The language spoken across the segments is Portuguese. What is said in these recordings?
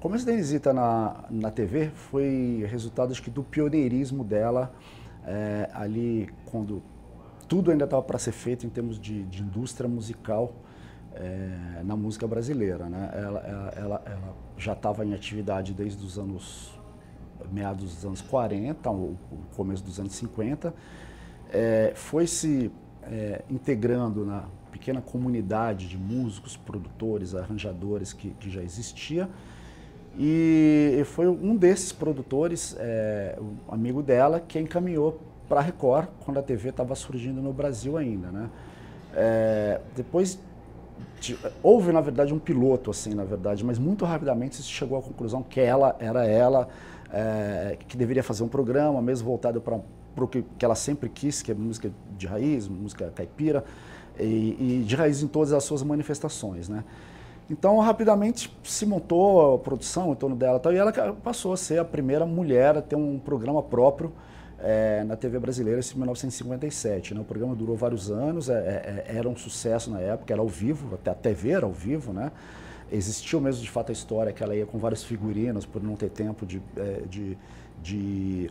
começo da Inesita na, na TV foi resultado acho que, do pioneirismo dela é, ali quando tudo ainda estava para ser feito em termos de, de indústria musical é, na música brasileira. Né? Ela, ela, ela, ela já estava em atividade desde os anos meados dos anos 40, o começo dos anos 50, é, eh, foi se integrando na pequena comunidade de músicos, produtores, arranjadores que, que já existia e foi um desses produtores, é, um amigo dela, que encaminhou para a Record, quando a TV estava surgindo no Brasil ainda, né? É, depois de, houve na verdade um piloto assim na verdade mas muito rapidamente se chegou à conclusão que ela era ela é, que deveria fazer um programa mesmo voltado para o que, que, ela sempre quis que é música de raiz música caipira e, e de raiz em todas as suas manifestações né então, rapidamente se montou a produção em torno dela tal, e ela passou a ser a primeira mulher a ter um programa próprio é, na TV brasileira em 1957. Né? O programa durou vários anos, é, é, é, era um sucesso na época, era ao vivo, até a TV era ao vivo, né? Existiu mesmo de fato a história que ela ia com vários figurinos por não ter tempo de, é, de, de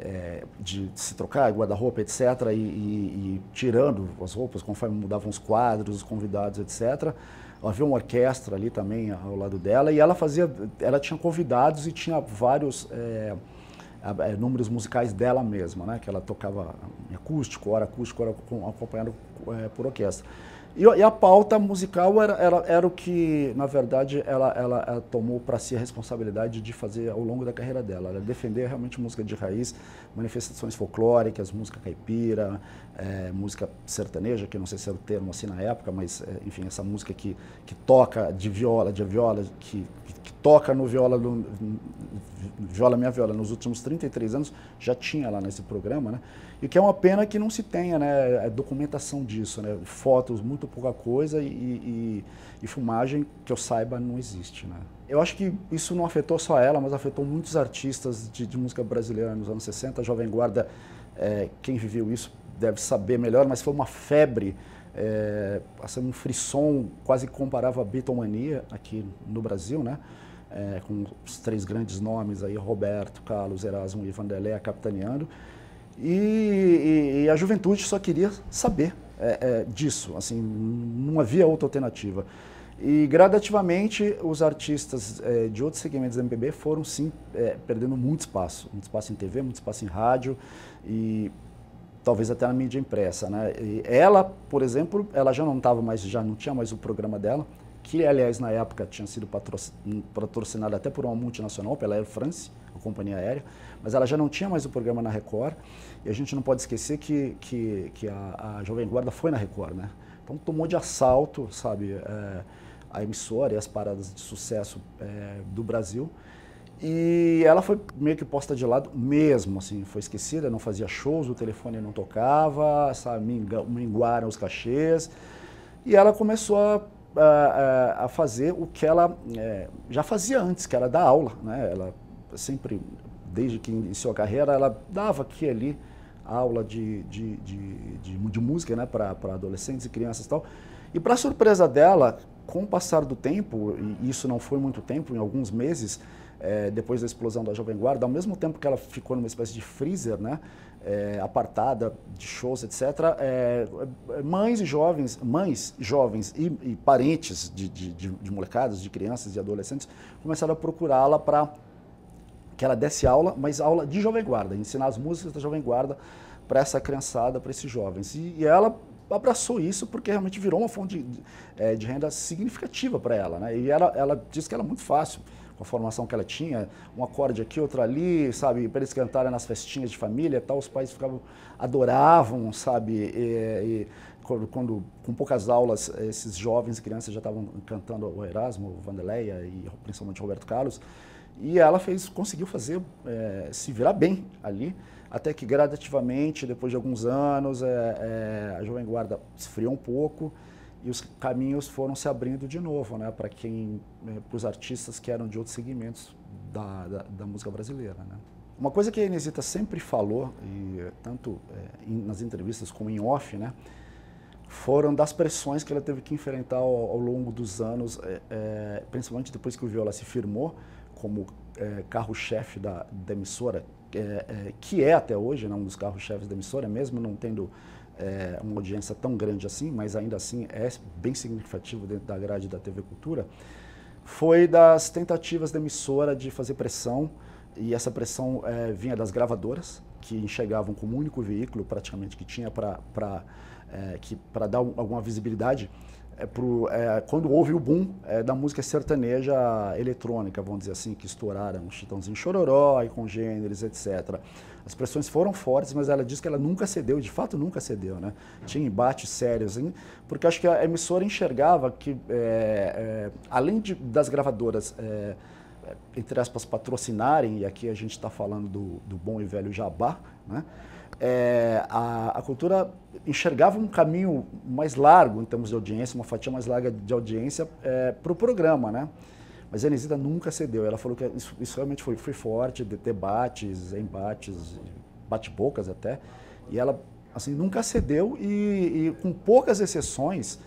é, de se trocar, guarda-roupa, etc., e, e, e, tirando as roupas conforme mudavam os quadros, os convidados, etc. Havia uma orquestra ali também ao lado dela e ela fazia, ela tinha convidados e tinha vários é, é números musicais dela mesma, né? Que ela tocava acústico, hora acústico, hora acompanhado é, por orquestra. E, e a pauta musical era, era, era, o que, na verdade, ela, ela, ela tomou para si a responsabilidade de fazer ao longo da carreira dela. Ela defender realmente música de raiz, manifestações folclóricas, música caipira, é, música sertaneja, que não sei se era o termo assim na época, mas é, enfim, essa música que, que toca de viola, de viola, que, que toca no viola, no, viola minha viola, nos últimos 33 anos, já tinha lá nesse programa, né? E que é uma pena que não se tenha né, é documentação disso, né? Fotos, muito pouca coisa e, e, e filmagem que eu saiba não existe, né? Eu acho que isso não afetou só ela, mas afetou muitos artistas de, de música brasileira nos anos 60, a Jovem Guarda, é, quem viveu isso deve saber melhor, mas foi uma febre, é, assim, um frisson quase comparável à bitomania aqui no Brasil, né? É, com os três grandes nomes aí, Roberto, Carlos, Erasmo e Vandelé capitaneando. E, e, e, a juventude só queria saber é, é, disso, assim, não havia outra alternativa. E gradativamente os artistas de outros segmentos da MPB foram sim perdendo muito espaço, muito espaço em TV, muito espaço em rádio e talvez até na mídia impressa, né? E ela, por exemplo, ela já não estava mais, já não tinha mais o programa dela, que aliás na época tinha sido patrocinada até por uma multinacional, pela Air France, a companhia aérea, mas ela já não tinha mais o programa na Record. E a gente não pode esquecer que que, que a, a, Jovem Guarda foi na Record, né? Então tomou de assalto, sabe, é, a emissora e as paradas de sucesso é, do Brasil. E ela foi meio que posta de lado mesmo, assim, foi esquecida, não fazia shows, o telefone não tocava, sabe, minguaram os cachês. E ela começou a, a, a fazer o que ela é, já fazia antes, que era dar aula, né? Ela sempre, desde que iniciou a carreira, ela dava aqui ali aula de, de, de, de, de música, né, para adolescentes e crianças e tal. E para surpresa dela, com o passar do tempo, e isso não foi muito tempo, em alguns meses, é, depois da explosão da Jovem Guarda, ao mesmo tempo que ela ficou numa espécie de freezer, né? É, apartada de shows, etc. É, é, mães e jovens, mães, jovens e, e parentes de, de, de, molecadas, de crianças e adolescentes começaram a procurá-la para que ela desse aula, mas aula de jovem guarda, ensinar as músicas da jovem guarda para essa criançada, para esses jovens. E, e, ela abraçou isso porque realmente virou uma fonte de, de é, renda significativa para ela, né? E ela, ela disse que era muito fácil com a formação que ela tinha, um acorde aqui, outro ali, sabe, para eles cantarem nas festinhas de família e tal, os pais ficavam, adoravam, sabe, e, e quando, quando, com poucas aulas, esses jovens crianças já estavam cantando o Erasmo, o Vandeleia e principalmente Roberto Carlos, e ela fez, conseguiu fazer, é, se virar bem ali, até que gradativamente, depois de alguns anos, é, é, a Jovem Guarda esfriou um pouco, e os caminhos foram se abrindo de novo, né, para quem, né, para os artistas que eram de outros segmentos da, da, da, música brasileira, né. Uma coisa que a Inesita sempre falou, e eh, tanto é, em, nas entrevistas como em off, né, foram das pressões que ela teve que enfrentar ao, ao longo dos anos, é, é, principalmente depois que o Viola se firmou como carro-chefe da, da, emissora, que é até hoje né, um dos carros-chefes da emissora, mesmo não tendo é, uma audiência tão grande assim, mas ainda assim é bem significativo dentro da grade da TV Cultura, foi das tentativas da emissora de fazer pressão, e essa pressão é, vinha das gravadoras, que enxergavam como o único veículo praticamente que tinha para é, que, dar alguma visibilidade é, pro, é, quando houve o boom é, da música sertaneja eletrônica, vamos dizer assim, que estouraram Chitãozinho Chororó e com gêneros etc. As pressões foram fortes, mas ela disse que ela nunca cedeu, de fato nunca cedeu, né? Tinha embates sérios, hein? porque acho que a emissora enxergava que, é, é, além de, das gravadoras é, entre aspas, patrocinarem, e aqui a gente está falando do, do bom e velho jabá, né? é, a, a, cultura enxergava um caminho mais largo em termos de audiência, uma fatia mais larga de audiência é, para o programa, né? Mas a Enesita nunca cedeu. Ela falou que isso, isso realmente foi, foi forte, de debates, embates, bate-bocas até. E ela, assim, nunca cedeu e, e com poucas exceções,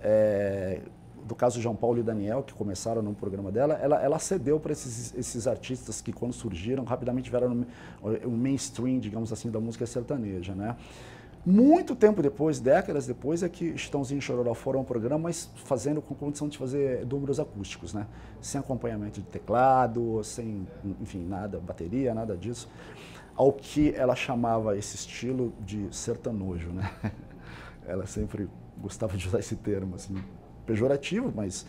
é, do caso João Paulo e Daniel, que começaram no programa dela, ela, ela cedeu para esses, esses artistas que, quando surgiram, rapidamente vieram no mainstream, digamos assim, da música sertaneja, né? Muito tempo depois, décadas depois, é que Chitãozinho e Chororó foram ao programa, mas fazendo com condição de fazer números acústicos, né? Sem acompanhamento de teclado, sem, enfim, nada, bateria, nada disso. Ao que ela chamava esse estilo de sertanojo, né? Ela sempre gostava de usar esse termo, assim, pejorativo, mas,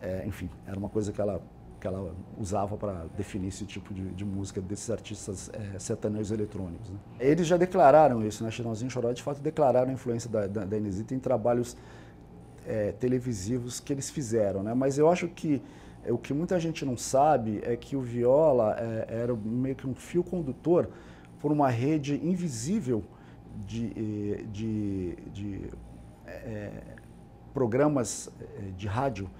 é, enfim, era uma coisa que ela, que ela usava para definir esse tipo de, de música desses artistas é, sertanejos eletrônicos. Né? Eles já declararam isso, né? Chitãozinho Choró, de fato, declararam a influência da, da, da Inesita em trabalhos é, televisivos que eles fizeram, né? Mas eu acho que é, o que muita gente não sabe é que o viola é, era meio que um fio condutor por uma rede invisível de, eh, de, de é, programas eh, de rádio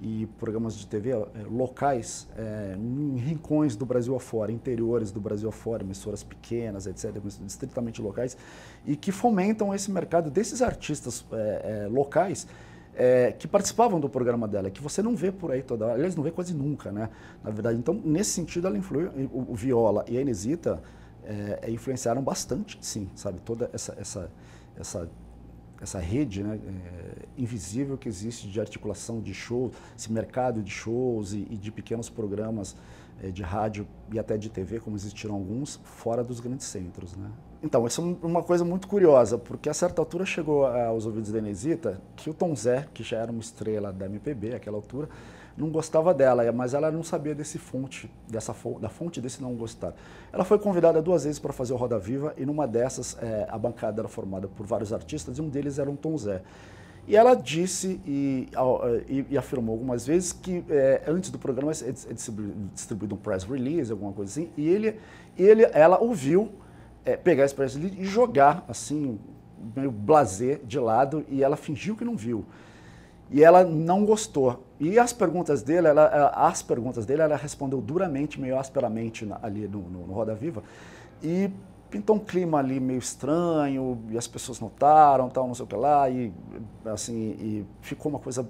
e programas de TV eh, locais é, em rincões do Brasil afora, interiores do Brasil afora, emissoras pequenas, etc., estritamente locais, e que fomentam esse mercado desses artistas é, é, locais é, que participavam do programa dela, que você não vê por aí toda hora, aliás, não vê quase nunca, né? Na verdade, então, nesse sentido, ela influiu, o, Viola e a Inesita é, influenciaram bastante, sim, sabe? Toda essa, essa, essa essa rede né, é, invisível que existe de articulação de shows, esse mercado de shows e, e de pequenos programas é, de rádio e até de TV, como existiram alguns, fora dos grandes centros. Né? Então, isso é uma coisa muito curiosa, porque a certa altura chegou ah, aos ouvidos da Inesita que o Tom Zé, que já era uma estrela da MPB naquela altura, não gostava dela, mas ela não sabia desse fonte, dessa da fonte desse não gostar. Ela foi convidada duas vezes para fazer o Roda Viva e numa dessas é, a bancada era formada por vários artistas e um deles era um Tom Zé. E ela disse e, eh, e, e afirmou algumas vezes que é, antes do programa é distribuído um press release, alguma coisa assim, e ele, ele, ela ouviu é, pegar esse Press e jogar, assim, meio blazer de lado, e ela fingiu que não viu. E ela não gostou. E as perguntas dele, ela, as perguntas dele, ela respondeu duramente, meio asperamente ali no, no, no Roda Viva. E pintou um clima ali meio estranho, e as pessoas notaram, tal, não sei o que lá, e assim, e ficou uma coisa,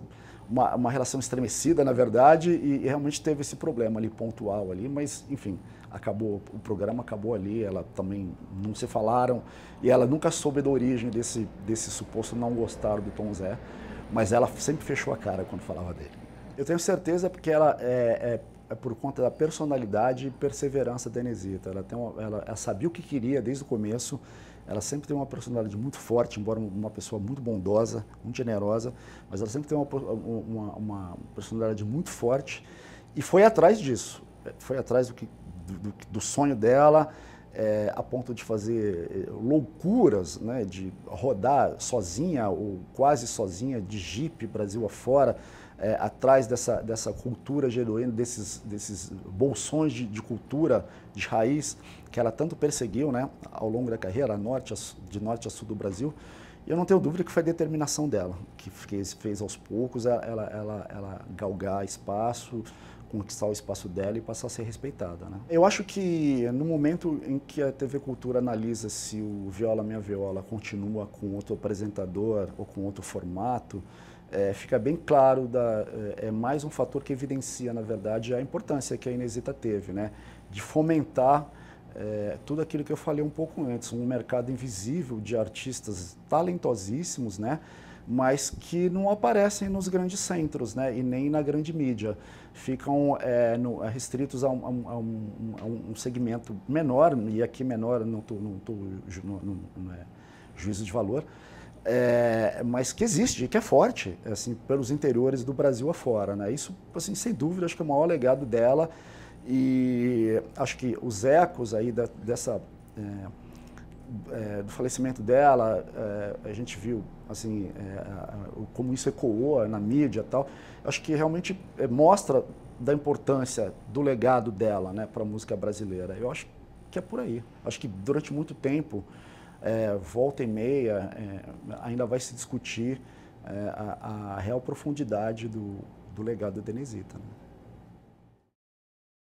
uma, uma relação estremecida, na verdade, e, e realmente teve esse problema ali pontual ali, mas enfim, acabou o programa acabou ali, ela também não se falaram e ela nunca soube da origem desse desse suposto não gostar do Tom Zé, mas ela sempre fechou a cara quando falava dele. Eu tenho certeza porque ela é, é, é por conta da personalidade e perseverança da Enesita. Ela, tem uma, ela, ela sabia o que queria desde o começo. Ela sempre tem uma personalidade muito forte, embora uma pessoa muito bondosa, muito generosa, mas ela sempre tem uma, uma, uma personalidade muito forte e foi atrás disso. Foi atrás do que do, do sonho dela, é, a ponto de fazer é, loucuras, né, de rodar sozinha ou quase sozinha de jipe Brasil afora, é, atrás dessa, dessa cultura genuína, desses, desses bolsões de, de, cultura de raiz que ela tanto perseguiu né, ao longo da carreira, norte a, de norte a sul do Brasil. E eu não tenho dúvida que foi a determinação dela, que fez, fez aos poucos ela, ela, ela galgar espaço, conquistar o espaço dela e passar a ser respeitada. Né? Eu acho que no momento em que a TV Cultura analisa se o Viola Minha Viola continua com outro apresentador ou com outro formato, é, fica bem claro, da, é, é, mais um fator que evidencia, na verdade, a importância que a Inesita teve, né? de fomentar é, tudo aquilo que eu falei um pouco antes, um mercado invisível de artistas talentosíssimos, né? mas que não aparecem nos grandes centros né, e nem na grande mídia. Ficam é, no, é, restritos a um, a, um, a um, segmento menor, e aqui menor não estou não tô, é juízo de valor, é, mas que existe, que é forte, assim, pelos interiores do Brasil afora. Né? Isso, assim, sem dúvida, acho que é o maior legado dela. E acho que os ecos aí da, dessa é, é, do falecimento dela, é, a gente viu assim é, como isso ecoou na mídia tal. Acho que realmente é, mostra da importância do legado dela, né, para a música brasileira. Eu acho que é por aí. Acho que durante muito tempo, é, volta e meia, ainda vai se discutir a, a, real profundidade do, do legado da Denisita. Né?